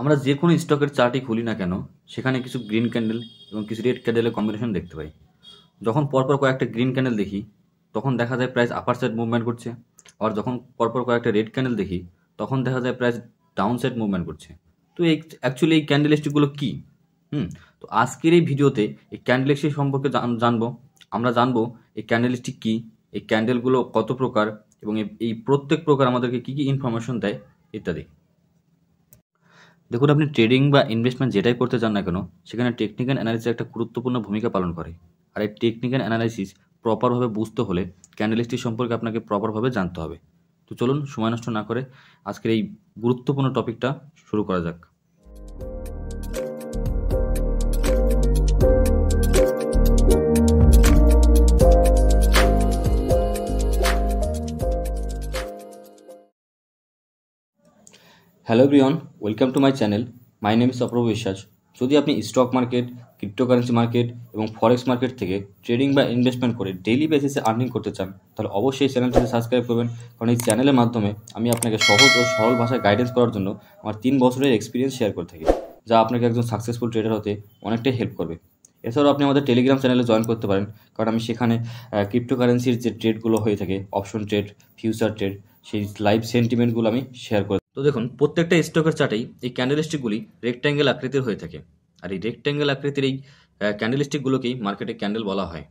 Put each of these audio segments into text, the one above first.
আমরা যে কোনো স্টকের চার্টই খুলি না কেন সেখানে কিছু গ্রিন ক্যান্ডেল এবং কিছু রেড ক্যান্ডেলের কম্বিনেশন দেখতে পাই যখন পরপর কয়েকটা গ্রিন ক্যান্ডেল দেখি তখন দেখা যায় প্রাইস আপার সাইড মুভমেন্ট করছে আর যখন পরপর কয়েকটা রেড ক্যান্ডেল দেখি তখন দেখা যায় প্রাইস ডাউন সাইড মুভমেন্ট করছে তো এই অ্যাকচুয়ালি এই ক্যান্ডেল স্টিকগুলো কী হুম তো আজকের এই ভিডিওতে এই ক্যান্ডেল স্টিক সম্পর্কে জানবো আমরা জানবো এই ক্যান্ডেল স্টিক কী এই ক্যান্ডেলগুলো কত প্রকার এবং এই প্রত্যেক প্রকার আমাদেরকে কী কী ইনফরমেশন দেয় ইত্যাদি দেখুন আপনি ট্রেডিং বা ইনভেস্টমেন্ট যেটাই করতে চান না কেন সেখানে টেকনিক্যাল অ্যানালিসিস একটা গুরুত্বপূর্ণ ভূমিকা পালন করে আর এই টেকনিক্যাল অ্যানালাইসিস প্রপারভাবে বুঝতে হলে ক্যান্ডেলিস্টি সম্পর্কে আপনাকে প্রপারভাবে জানতে হবে তো চলুন সময় নষ্ট না করে আজকের এই গুরুত্বপূর্ণ টপিকটা শুরু করা যাক হ্যালো ব্রিয়ন welcome to my channel my name is Aprabh Biswas যদি আপনি স্টক মার্কেট ক্রিপ্টোকারেন্সি মার্কেট এবং ফরেক্স মার্কেট থেকে ট্রেডিং বা ইনভেস্টমেন্ট করে ডেইলি বেসিসে আর্নিং করতে চান তাহলে অবশ্যই চ্যানেলটিকে সাবস্ক্রাইব করবেন কারণ এই চ্যানেলের মাধ্যমে আমি আপনাকে সহজ ও সরল ভাষায় গাইডেন্স করার জন্য আমার তিন বছরের এক্সপিরিয়েন্স শেয়ার করে থাকি যা আপনাকে একজন সাকসেসফুল ট্রেডার হতে অনেকটাই হেল্প করবে এছাড়াও আপনি আমাদের টেলিগ্রাম চ্যানেলে জয়েন করতে পারেন কারণ আমি সেখানে ক্রিপ্টোকারেন্সির যে ট্রেডগুলো হয়ে থাকে অপশন ট্রেড ফিউচার ট্রেড সেই লাইভ সেন্টিমেন্টগুলো আমি শেয়ার করে তো দেখুন প্রত্যেকটা স্টকের চার্টেই এই ক্যান্ডেল স্টিকগুলি রেক্ট্যাঙ্গেল আকৃতির হয়ে থাকে আর এই রেক্ট্যাঙ্গেল আকৃতির এই ক্যান্ডেল স্টিকগুলোকেই মার্কেটে ক্যান্ডেল বলা হয়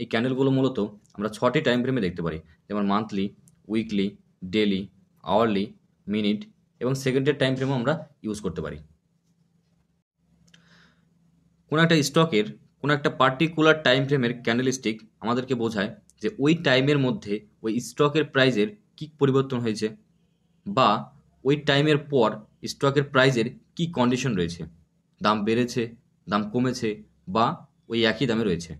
এই ক্যান্ডেলগুলো মূলত আমরা ছটি টাইম ফ্রেমে দেখতে পারি যেমন monthly weekly daily hourly minute এবং সেকেন্ডের টাইম ফ্রেমও আমরা ইউজ করতে পারি কোনো একটা স্টকের কোনো একটা পার্টিকুলার টাইম ফ্রেমের ক্যান্ডেল স্টিক আমাদেরকে বোঝায় যে ওই টাইমের মধ্যে ওই স্টকের প্রাইজের কী পরিবর্তন হয়েছে বা ওই টাইমের পর স্টকের প্রাইজের কি কন্ডিশন রয়েছে দাম বেড়েছে দাম কমেছে বা ওই একই দামে রয়েছে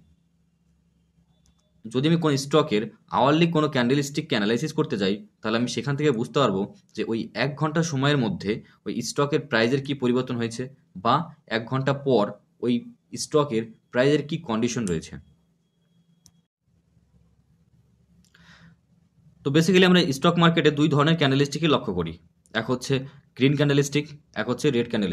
যদি আমি কোনো স্টকের আওয়ারলি কোনো ক্যান্ডেল স্টিককে অ্যানালাইসিস করতে যাই তাহলে আমি সেখান থেকে বুঝতে পারবো যে ওই এক ঘন্টা সময়ের মধ্যে ওই স্টকের প্রাইজের কি পরিবর্তন হয়েছে বা এক ঘন্টা পর ওই স্টকের প্রাইজের কি কন্ডিশন রয়েছে তো বেসিক্যালি আমরা স্টক মার্কেটে দুই ধরনের ক্যান্ডেল স্টিকই লক্ষ্য করি এক হচ্ছে গ্রিন ক্যান্ডেল এক হচ্ছে রেড ক্যান্ডেল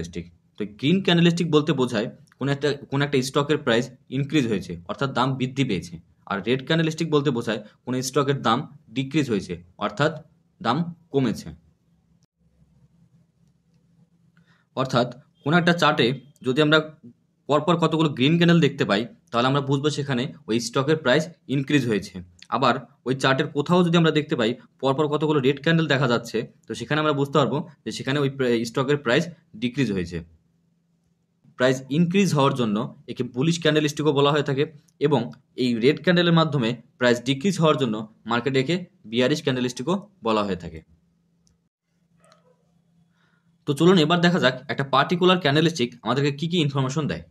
তো গ্রিন ক্যান্ডেল বলতে বোঝায় কোনো একটা কোনো একটা স্টকের প্রাইস ইনক্রিজ হয়েছে অর্থাৎ দাম বৃদ্ধি পেয়েছে আর রেড ক্যান্ডেল বলতে বোঝায় কোনো স্টকের দাম ডিক্রিজ হয়েছে অর্থাৎ দাম কমেছে অর্থাৎ কোনো একটা চার্টে যদি আমরা পরপর কতগুলো গ্রিন ক্যান্ডেল দেখতে পাই তাহলে আমরা বুঝবো সেখানে ওই স্টকের প্রাইস ইনক্রিজ হয়েছে আবার ওই চার্টের কোথাও যদি আমরা দেখতে পাই পরপর কতগুলো রেড ক্যান্ডেল দেখা যাচ্ছে তো সেখানে আমরা বুঝতে পারবো যে সেখানে ওই স্টকের প্রাইস ডিক্রিজ হয়েছে প্রাইস ইনক্রিজ হওয়ার জন্য একে বুলিশ ক্যান্ডেল স্টিকও বলা হয়ে থাকে এবং এই রেড ক্যান্ডেলের মাধ্যমে প্রাইস ডিক্রিজ হওয়ার জন্য মার্কেটে একে বিয়ারিশ ক্যান্ডেল স্টিকও বলা হয়ে থাকে তো চলুন এবার দেখা যাক একটা পার্টিকুলার ক্যান্ডেল স্টিক আমাদেরকে কী কী ইনফরমেশন দেয়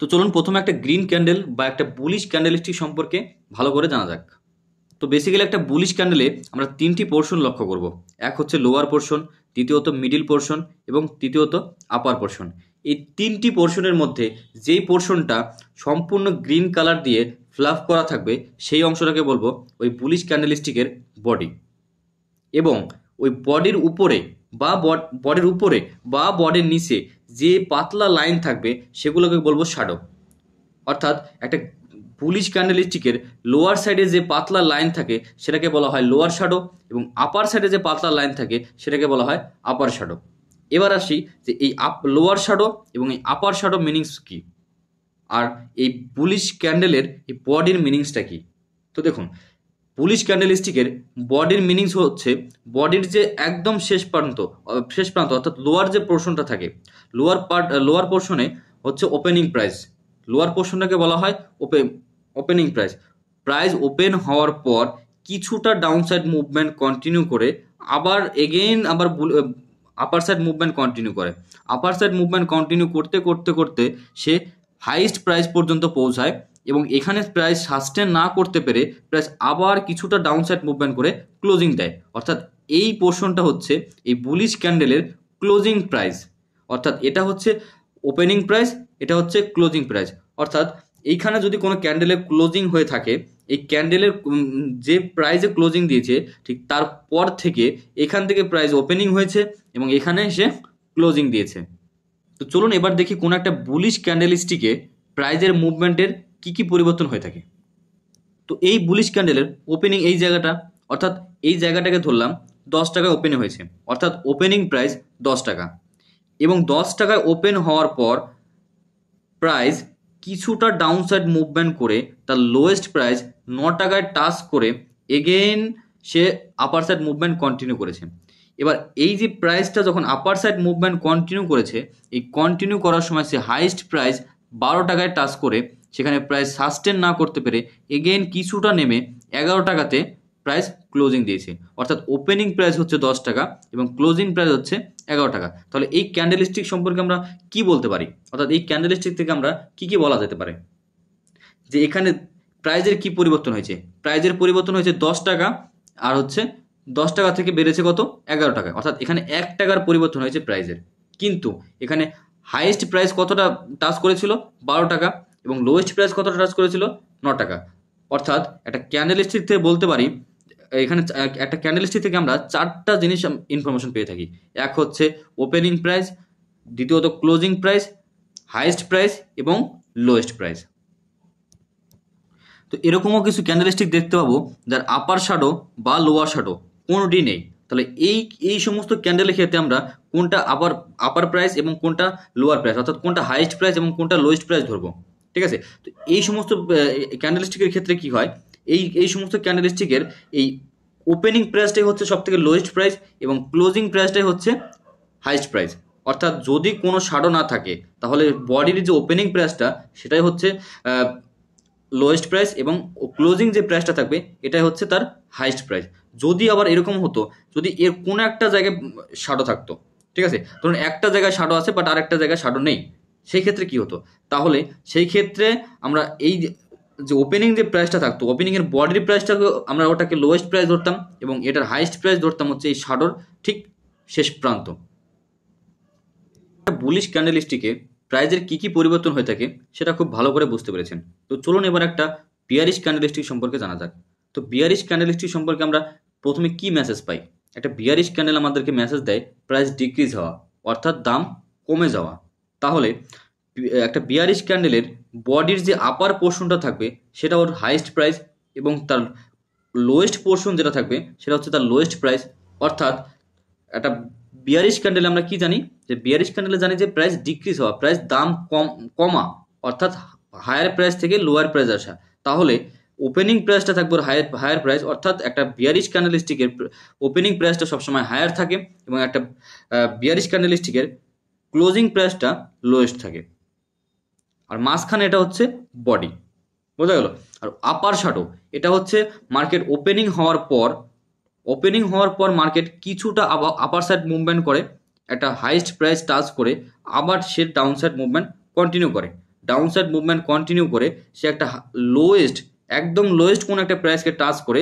তো চলুন প্রথমে একটা গ্রিন ক্যান্ডেল বা একটা বুলিশ ক্যান্ডেলিস্টিক সম্পর্কে ভালো করে জানা যাক তো বেসিক্যালি একটা বুলিশ ক্যান্ডেলে আমরা তিনটি পোর্শন লক্ষ্য করব এক হচ্ছে লোয়ার পোর্শন দ্বিতীয়ত মিডিল পোর্শন এবং তৃতীয়ত আপার পোর্শন এই তিনটি পোর্শনের মধ্যে যেই পোর্শনটা সম্পূর্ণ গ্রিন কালার দিয়ে ফ্লাফ করা থাকবে সেই অংশটাকে বলবো ওই বুলিশ ক্যান্ডেলিস্টিকের বডি এবং ওই বডির উপরে বা বডির উপরে বা বডির নিচে যে পাতলা লাইন থাকবে সেগুলোকে বলবো শ্যাডো অর্থাৎ একটা পুলিশ ক্যান্ডেলিস্টিকের লোয়ার সাইডে যে পাতলা লাইন থাকে সেটাকে বলা হয় লোয়ার শ্যাডো এবং আপার সাইডে যে পাতলা লাইন থাকে সেটাকে বলা হয় আপার শ্যাডো এবার আসি যে এই আপ লোয়ার শ্যাডো এবং এই আপার শ্যাডো মিনিংস কী আর এই পুলিশ ক্যান্ডেলের এই বডির মিনিংসটা কী তো দেখুন পুলিশ ক্যান্ডেল বডির মিনিংস হচ্ছে বডির যে একদম শেষ প্রান্ত শেষ প্রান্ত অর্থাৎ লোয়ার যে পোর্শনটা থাকে লোয়ার পার্ট লোয়ার পোর্শনে হচ্ছে ওপেনিং প্রাইস লোয়ার পোর্শনটাকে বলা হয় ওপে ওপেনিং প্রাইস প্রাইস ওপেন হওয়ার পর কিছুটা ডাউনসাইড মুভমেন্ট কন্টিনিউ করে আবার এগেইন আবার আপার সাইড মুভমেন্ট কন্টিনিউ করে আপার সাইড মুভমেন্ট কন্টিনিউ করতে করতে করতে সে হাইস্ট প্রাইস পর্যন্ত পৌঁছায় এবং এখানে প্রায় সাস্টেন না করতে পেরে প্রায় আবার কিছুটা ডাউনসাইড মুভমেন্ট করে ক্লোজিং দেয় অর্থাৎ এই পোর্শনটা হচ্ছে এই বুলিশ ক্যান্ডেলের ক্লোজিং প্রাইস অর্থাৎ এটা হচ্ছে ওপেনিং প্রাইস এটা হচ্ছে ক্লোজিং প্রাইস অর্থাৎ এইখানে যদি কোনো ক্যান্ডেলের ক্লোজিং হয়ে থাকে এই ক্যান্ডেলের যে প্রাইজে ক্লোজিং দিয়েছে ঠিক তারপর থেকে এখান থেকে প্রাইস ওপেনিং হয়েছে এবং এখানে এসে ক্লোজিং দিয়েছে তো চলুন এবার দেখি কোনো একটা বুলিশ ক্যান্ডেলিস্টিকে প্রাইজের মুভমেন্টের কি কি পরিবর্তন হয়ে থাকে তো এই বুলিশ ক্যান্ডেলের ওপেনিং এই জায়গাটা অর্থাৎ এই জায়গাটাকে ধরলাম দশ টাকায় ওপেন হয়েছে অর্থাৎ ওপেনিং প্রাইস দশ টাকা এবং দশ টাকায় ওপেন হওয়ার পর প্রাইস কিছুটা ডাউনসাইড মুভমেন্ট করে তার লোয়েস্ট প্রাইস ন টাকায় টাচ করে এগেন সে আপার সাইড মুভমেন্ট কন্টিনিউ করেছে এবার এই যে প্রাইসটা যখন আপার সাইড মুভমেন্ট কন্টিনিউ করেছে এই কন্টিনিউ করার সময় সে হাইয়েস্ট প্রাইস বারো টাকায় টাচ করে সেখানে প্রাইস সাস্টেন না করতে পেরে এগেন কিছুটা নেমে এগারো টাকাতে প্রাইস ক্লোজিং দিয়েছে অর্থাৎ ওপেনিং প্রাইস হচ্ছে দশ টাকা এবং ক্লোজিং প্রাইস হচ্ছে এগারো টাকা তাহলে এই ক্যান্ডেলিস্টিক সম্পর্কে আমরা কি বলতে পারি অর্থাৎ এই ক্যান্ডেলিস্টিক থেকে আমরা কি কি বলা যেতে পারে যে এখানে প্রাইজের কি পরিবর্তন হয়েছে প্রাইজের পরিবর্তন হয়েছে দশ টাকা আর হচ্ছে দশ টাকা থেকে বেড়েছে কত এগারো টাকা অর্থাৎ এখানে এক টাকার পরিবর্তন হয়েছে প্রাইজের কিন্তু এখানে হাইয়েস্ট প্রাইস কতটা টাচ করেছিল বারো টাকা এবং লোয়েস্ট প্রাইস কত টাচ করেছিল ন টাকা অর্থাৎ একটা ক্যান্ডেল স্টিক থেকে বলতে পারি এখানে একটা ক্যান্ডেল স্টিক থেকে আমরা চারটা জিনিস ইনফরমেশন পেয়ে থাকি এক হচ্ছে ওপেনিং প্রাইস দ্বিতীয়ত ক্লোজিং প্রাইস হাইয়েস্ট প্রাইস এবং লোয়েস্ট প্রাইস তো এরকমও কিছু ক্যান্ডেল স্টিক দেখতে পাবো যার আপার শাডো বা লোয়ার শাডো কোনোটি নেই তাহলে এই এই সমস্ত ক্যান্ডেলের ক্ষেত্রে আমরা কোনটা আপার আপার প্রাইস এবং কোনটা লোয়ার প্রাইস অর্থাৎ কোনটা হাইয়েস্ট প্রাইস এবং কোনটা লোয়েস্ট প্রাইস ধরবো ঠিক আছে তো এই সমস্ত ক্যান্ডেলস্টিকের ক্ষেত্রে কি হয় এই এই সমস্ত ক্যান্ডেলস্টিকের এই ওপেনিং প্রাইসটাই হচ্ছে সব থেকে লোয়েস্ট প্রাইস এবং ক্লোজিং প্রাইসটাই হচ্ছে হাইস্ট প্রাইস অর্থাৎ যদি কোনো সাড়ো না থাকে তাহলে বডির যে ওপেনিং প্রাইসটা সেটাই হচ্ছে লোয়েস্ট প্রাইস এবং ক্লোজিং যে প্রাইসটা থাকবে এটাই হচ্ছে তার হাইস্ট প্রাইস যদি আবার এরকম হতো যদি এর কোনো একটা জায়গায় সাড়ো থাকতো ঠিক আছে ধরুন একটা জায়গায় সাড়ো আছে বাট আর একটা জায়গায় সাড়ো নেই সেই ক্ষেত্রে কী হতো তাহলে সেই ক্ষেত্রে আমরা এই যে ওপেনিং যে প্রাইসটা থাকতো ওপেনিংয়ের বডির প্রাইসটাকে আমরা ওটাকে লোয়েস্ট প্রাইস ধরতাম এবং এটার হাইয়েস্ট প্রাইস ধরতাম হচ্ছে এই শাডোর ঠিক শেষ প্রান্ত বুলিশ ক্যান্ডেলিস্টিকে প্রাইজের কী কী পরিবর্তন হয়ে থাকে সেটা খুব ভালো করে বুঝতে পেরেছেন তো চলুন এবার একটা বিয়ারিশ ক্যান্ডেলিস্টিক সম্পর্কে জানা যাক তো বিয়ারিশ ক্যান্ডেলিস্টিক সম্পর্কে আমরা প্রথমে কি মেসেজ পাই একটা বিয়ারিশ ক্যান্ডেল আমাদেরকে মেসেজ দেয় প্রাইস ডিক্রিজ হওয়া অর্থাৎ দাম কমে যাওয়া তাহলে একটা বিয়ারিশ ক্যান্ডেলের বডির যে আপার পোর্শনটা থাকবে সেটা ওর হাইস্ট প্রাইস এবং তার লোয়েস্ট পোর্শন যেটা থাকবে সেটা হচ্ছে তার লোয়েস্ট প্রাইস অর্থাৎ একটা বিয়ারিশ ক্যান্ডেল আমরা কি জানি যে বিয়ারিশ ক্যান্ডেলে জানি যে প্রাইস ডিক্রিজ হওয়া প্রাইস দাম কম কমা অর্থাৎ হায়ার প্রাইস থেকে লোয়ার প্রাইস আসা তাহলে ওপেনিং প্রাইসটা থাকবে হায়ার হায়ার প্রাইস অর্থাৎ একটা বিয়ারিশ ক্যান্ডেলিস্টিকের ওপেনিং প্রাইসটা সবসময় হায়ার থাকে এবং একটা বিয়ারিশ ক্যান্ডেলিস্টিকের ক্লোজিং প্রাইসটা লোয়েস্ট থাকে আর মাঝখানে এটা হচ্ছে বডি বোঝা গেল আর আপার শ্যাডো এটা হচ্ছে মার্কেট ওপেনিং হওয়ার পর ওপেনিং হওয়ার পর মার্কেট কিছুটা আপার সাইড মুভমেন্ট করে একটা হাইস্ট প্রাইস টাচ করে আবার সে ডাউন সাইড মুভমেন্ট কন্টিনিউ করে ডাউন সাইড মুভমেন্ট কন্টিনিউ করে সে একটা লোয়েস্ট একদম লোয়েস্ট কোনো একটা প্রাইসকে টাচ করে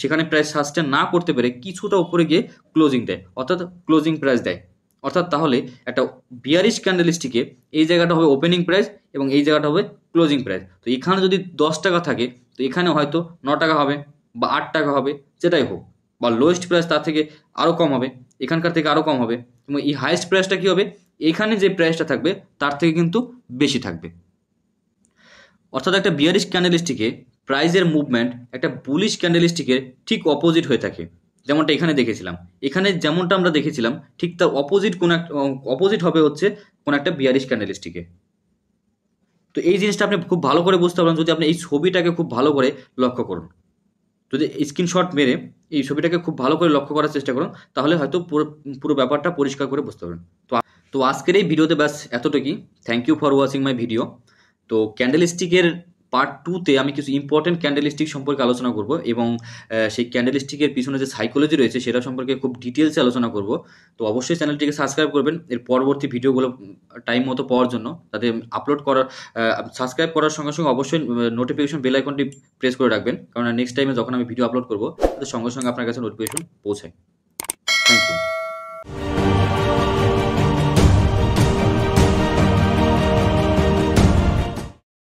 সেখানে প্রাইস সাস্টেন না করতে পেরে কিছুটা উপরে গিয়ে ক্লোজিং দেয় অর্থাৎ ক্লোজিং প্রাইস দেয় অর্থাৎ তাহলে একটা বিয়ারিশ ক্যান্ডেলস্টিকে এই জায়গাটা হবে ওপেনিং প্রাইস এবং এই জায়গাটা হবে ক্লোজিং প্রাইস তো এখানে যদি দশ টাকা থাকে তো এখানে হয়তো ন টাকা হবে বা আট টাকা হবে যেটাই হোক বা লোয়েস্ট প্রাইস তার থেকে আরও কম হবে এখানকার থেকে আরও কম হবে এবং এই হাইয়েস্ট প্রাইসটা কী হবে এখানে যে প্রাইসটা থাকবে তার থেকে কিন্তু বেশি থাকবে অর্থাৎ একটা বিয়ারিশ ক্যান্ডেলস্টিকে প্রাইজের মুভমেন্ট একটা বুলিশ ক্যান্ডেলস্টিকের ঠিক অপোজিট হয়ে থাকে যেমনটা এখানে দেখেছিলাম এখানে যেমনটা আমরা দেখেছিলাম ঠিক তার অপোজিট কোন একটা অপোজিট হবে হচ্ছে কোন একটা বিয়ারিশ ক্যান্ডেলিস্টিকে তো এই জিনিসটা আপনি খুব ভালো করে বুঝতে পারবেন যদি আপনি এই ছবিটাকে খুব ভালো করে লক্ষ্য করুন যদি স্ক্রিনশট মেরে এই ছবিটাকে খুব ভালো করে লক্ষ্য করার চেষ্টা করুন তাহলে হয়তো পুরো পুরো ব্যাপারটা পরিষ্কার করে বুঝতে পারবেন তো তো আজকের এই ভিডিওতে ব্যাস এতটুকুই thank you for watching my video তো ক্যান্ডেলিস্টিকের পার্ট টুতে আমি কিছু ইম্পর্টেন্ট ক্যান্ডেলিস্টিক সম্পর্কে আলোচনা করব এবং সেই ক্যান্ডেলিস্টিকের পিছনে যে সাইকোলজি রয়েছে সেটা সম্পর্কে খুব ডিটেলসে আলোচনা করব তো অবশ্যই চ্যানেলটিকে সাবস্ক্রাইব করবেন এর পরবর্তী ভিডিওগুলো টাইম মতো পাওয়ার জন্য তাতে আপলোড করার সাবস্ক্রাইব করার সঙ্গে সঙ্গে অবশ্যই নোটিফিকেশন বেল আইকনটি প্রেস করে রাখবেন কারণ নেক্সট টাইমে যখন আমি ভিডিও আপলোড করবো তাতে সঙ্গে সঙ্গে আপনার কাছে নোটিফিকেশন পৌঁছায়